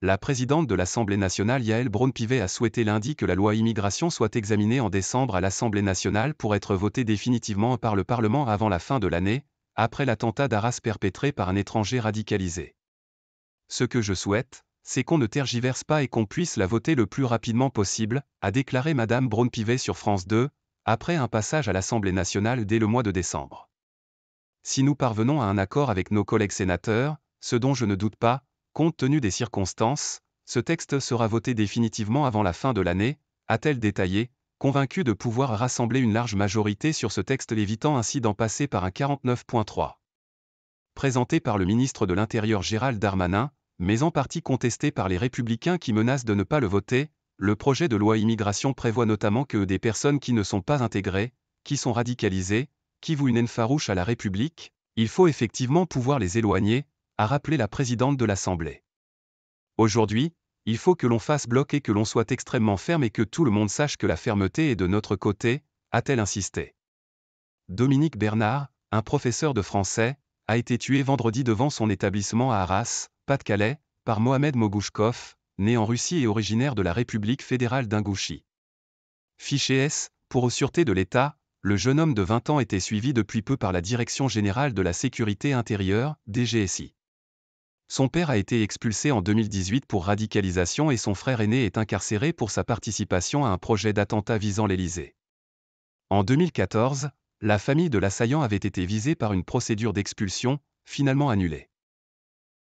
La présidente de l'Assemblée nationale Yael Braun-Pivet a souhaité lundi que la loi immigration soit examinée en décembre à l'Assemblée nationale pour être votée définitivement par le Parlement avant la fin de l'année, après l'attentat d'Arras perpétré par un étranger radicalisé. Ce que je souhaite, c'est qu'on ne tergiverse pas et qu'on puisse la voter le plus rapidement possible, a déclaré Madame Braun-Pivet sur France 2, après un passage à l'Assemblée nationale dès le mois de décembre. Si nous parvenons à un accord avec nos collègues sénateurs, ce dont je ne doute pas, Compte tenu des circonstances, ce texte sera voté définitivement avant la fin de l'année, a-t-elle détaillé, convaincue de pouvoir rassembler une large majorité sur ce texte l'évitant ainsi d'en passer par un 49.3. Présenté par le ministre de l'Intérieur Gérald Darmanin, mais en partie contesté par les républicains qui menacent de ne pas le voter, le projet de loi immigration prévoit notamment que des personnes qui ne sont pas intégrées, qui sont radicalisées, qui vouent une haine farouche à la République, il faut effectivement pouvoir les éloigner, a rappelé la présidente de l'Assemblée. Aujourd'hui, il faut que l'on fasse bloc et que l'on soit extrêmement ferme et que tout le monde sache que la fermeté est de notre côté, a-t-elle insisté. Dominique Bernard, un professeur de français, a été tué vendredi devant son établissement à Arras, Pas-de-Calais, par Mohamed Mogouchkov, né en Russie et originaire de la République fédérale d'Ingouchie. Fiché S, pour sûreté de l'État, le jeune homme de 20 ans était suivi depuis peu par la Direction générale de la sécurité intérieure, DGSI. Son père a été expulsé en 2018 pour radicalisation et son frère aîné est incarcéré pour sa participation à un projet d'attentat visant l'Elysée. En 2014, la famille de l'assaillant avait été visée par une procédure d'expulsion, finalement annulée.